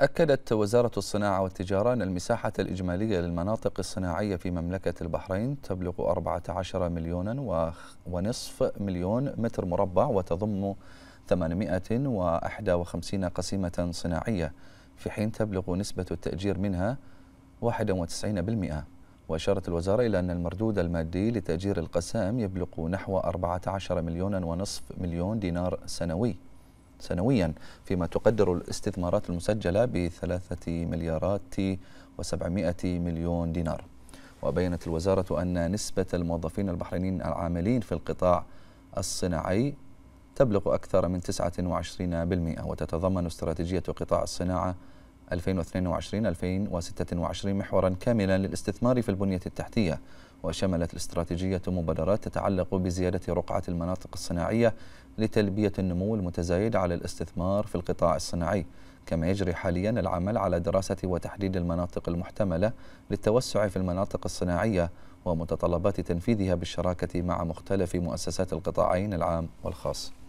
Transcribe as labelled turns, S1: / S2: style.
S1: أكدت وزارة الصناعة والتجارة أن المساحة الإجمالية للمناطق الصناعية في مملكة البحرين تبلغ 14 مليون ونصف مليون متر مربع وتضم 851 قسيمة صناعية في حين تبلغ نسبة التأجير منها 91% وأشارت الوزارة إلى أن المردود المادي لتأجير القسائم يبلغ نحو 14 مليون ونصف مليون دينار سنوي سنويا فيما تقدر الاستثمارات المسجلة بثلاثة مليارات و مليون دينار وبينت الوزارة أن نسبة الموظفين البحرينيين العاملين في القطاع الصناعي تبلغ أكثر من 29% وتتضمن استراتيجية قطاع الصناعة 2022-2026 محورا كاملا للاستثمار في البنية التحتية وشملت الاستراتيجية مبادرات تتعلق بزيادة رقعة المناطق الصناعية لتلبية النمو المتزايد على الاستثمار في القطاع الصناعي كما يجري حاليا العمل على دراسة وتحديد المناطق المحتملة للتوسع في المناطق الصناعية ومتطلبات تنفيذها بالشراكة مع مختلف مؤسسات القطاعين العام والخاص